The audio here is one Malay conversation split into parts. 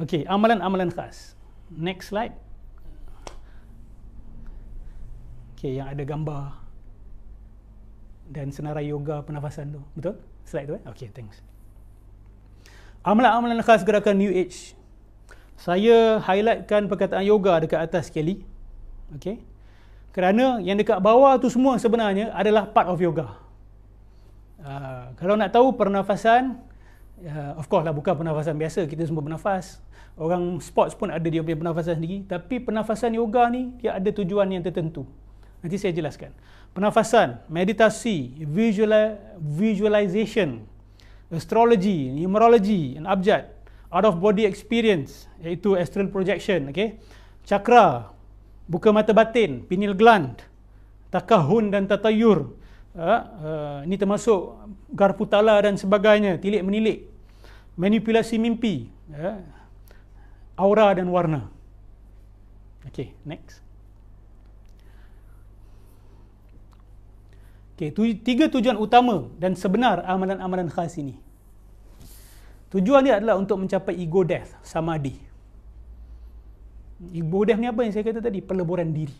Okey, amalan-amalan khas. Next slide. Okey, yang ada gambar dan senarai yoga pernafasan tu. Betul? Slide tu eh? Okey, thanks. Amalan-amalan khas gerakan New Age. Saya highlightkan perkataan yoga dekat atas sekali. Okey. Kerana yang dekat bawah tu semua sebenarnya adalah part of yoga. Uh, kalau nak tahu pernafasan, Ya, of course lah bukan pernafasan biasa kita semua bernafas orang sports pun ada dia punya pernafasan sendiri tapi pernafasan yoga ni dia ada tujuan yang tertentu nanti saya jelaskan pernafasan meditasi visual visualization astrology numerology and abjad out of body experience iaitu astral projection okey chakra buka mata batin pineal gland takahun dan tatayur Uh, uh, ini termasuk garputala dan sebagainya, tilik menilik manipulasi mimpi, ya, aura dan warna. Okey, next. Okey, tu, tiga tujuan utama dan sebenar amalan-amalan khas ini. Tujuan dia adalah untuk mencapai ego death, samadhi. Ego death ni apa yang saya kata tadi? Peleburan diri.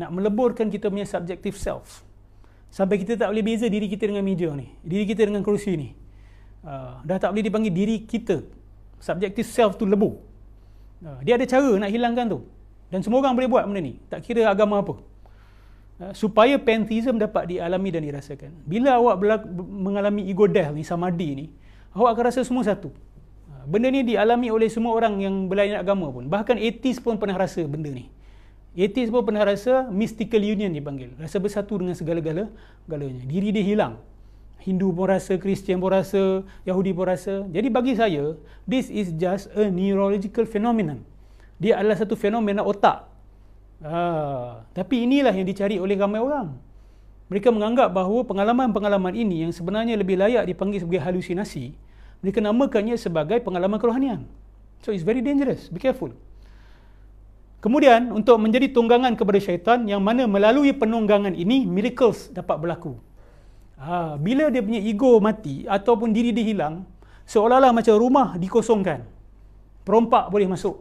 Nak meleburkan kita punya subjective self. Sampai kita tak boleh beza diri kita dengan media ni. Diri kita dengan kerusi ni uh, dah tak boleh dipanggil diri kita subjektif self tu lebur uh, ah, dia ada cara nak hilangkan tu dan semua orang boleh buat benda ni tak kira agama apa uh, supaya pantheism dapat dialami dan dirasakan bila awak berla- mengalami ego death ni samadhi ni awak akan rasa semua satu Benda ni dialami oleh semua orang yang berlainan agama pun. Bahkan atheist pun pernah rasa benda ni. Atheist pun pernah rasa mystical union dipanggil. Rasa bersatu dengan segala-galanya. Diri dia hilang. Hindu pun rasa, Kristian pun rasa, Yahudi pun rasa. Jadi bagi saya, this is just a neurological phenomenon. Dia adalah satu fenomena otak. Ah, tapi inilah yang dicari oleh ramai orang. Mereka menganggap bahawa pengalaman-pengalaman ini yang sebenarnya lebih layak dipanggil sebagai halusinasi, mereka namakannya sebagai pengalaman kerohanian. So it's very dangerous. Be careful. Kemudian, untuk menjadi tunggangan kepada syaitan yang mana melalui penunggangan ini, miracles dapat berlaku. Ha, bila dia punya ego mati ataupun diri dia hilang, seolah-olah macam rumah dikosongkan. Perompak boleh masuk.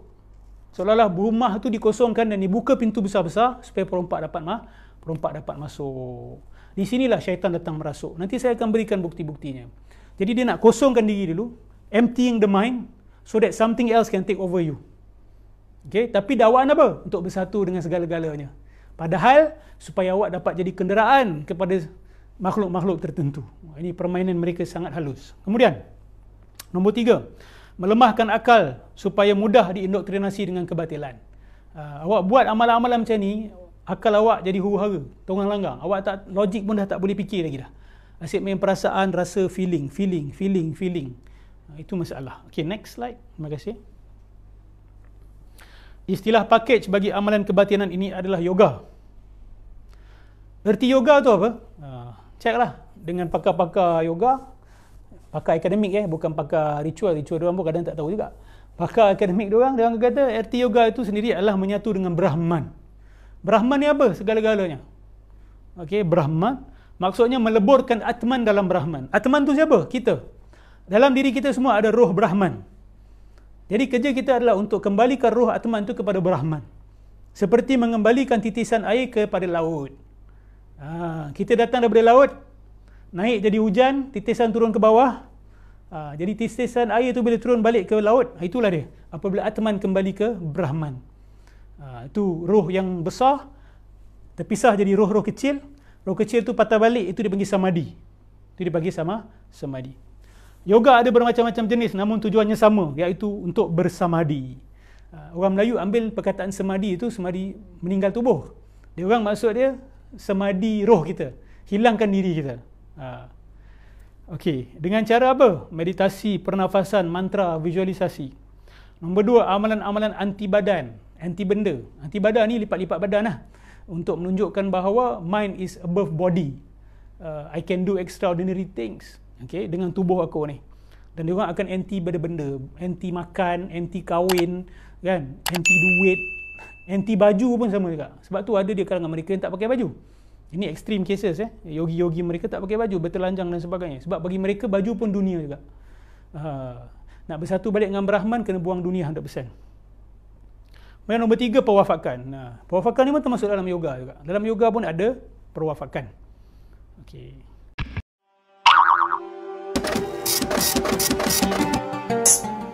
Seolah-olah rumah tu dikosongkan dan dibuka pintu besar-besar supaya perompak dapat mah, perompak dapat masuk. Di sinilah syaitan datang merasuk. Nanti saya akan berikan bukti-buktinya. Jadi dia nak kosongkan diri dulu, emptying the mind so that something else can take over you. Okay, tapi dakwaan apa? Untuk bersatu dengan segala-galanya. Padahal supaya awak dapat jadi kenderaan kepada makhluk-makhluk tertentu. Ini permainan mereka sangat halus. Kemudian, nombor tiga, melemahkan akal supaya mudah diindoktrinasi dengan kebatilan. Uh, awak buat amalan-amalan macam ni, akal awak jadi huru-hara, tongang langgang. Awak tak logik pun dah tak boleh fikir lagi dah. Asyik main perasaan, rasa, feeling, feeling, feeling, feeling. Uh, itu masalah. Okay, next slide. Terima kasih. Istilah package bagi amalan kebatinan ini adalah yoga. Erti yoga tu apa? Uh, check lah dengan pakar-pakar yoga pakar akademik ya eh? bukan pakar ritual ritual dia orang pun kadang tak tahu juga pakar akademik dia orang kata RT yoga itu sendiri adalah menyatu dengan Brahman Brahman ni apa segala-galanya Okay, Brahman maksudnya meleburkan Atman dalam Brahman Atman tu siapa kita dalam diri kita semua ada roh Brahman jadi kerja kita adalah untuk kembalikan roh Atman tu kepada Brahman. Seperti mengembalikan titisan air kepada laut. Ha, kita datang daripada laut, naik jadi hujan, titisan turun ke bawah. Ha, jadi titisan air itu bila turun balik ke laut, ha, itulah dia. Apabila Atman kembali ke Brahman. Ha, itu roh yang besar, terpisah jadi roh-roh kecil. Roh kecil tu patah balik, itu dipanggil samadhi. Itu dipanggil sama samadhi. Yoga ada bermacam-macam jenis namun tujuannya sama iaitu untuk bersamadi. Ha, orang Melayu ambil perkataan semadi itu semadi meninggal tubuh. Dia orang maksud dia semadi roh kita. Hilangkan diri kita. Ha. Okey, dengan cara apa? Meditasi, pernafasan, mantra, visualisasi. Nombor dua, amalan-amalan anti badan, anti benda. Anti badan ni lipat-lipat badan lah. Untuk menunjukkan bahawa mind is above body. Uh, I can do extraordinary things. Okey, dengan tubuh aku ni. Dan dia orang akan anti benda-benda. Anti makan, anti kahwin, kan? Anti duit, anti baju pun sama juga. Sebab tu ada dia kalangan mereka yang tak pakai baju. Ini extreme cases eh. Yogi-yogi mereka tak pakai baju, bertelanjang dan sebagainya. Sebab bagi mereka baju pun dunia juga. Uh, nak bersatu balik dengan Brahman kena buang dunia 100%. Kemudian nombor tiga, perwafakan. Nah, ha. perwafakan ni pun termasuk dalam yoga juga. Dalam yoga pun ada perwafakan. Okey. Thank you.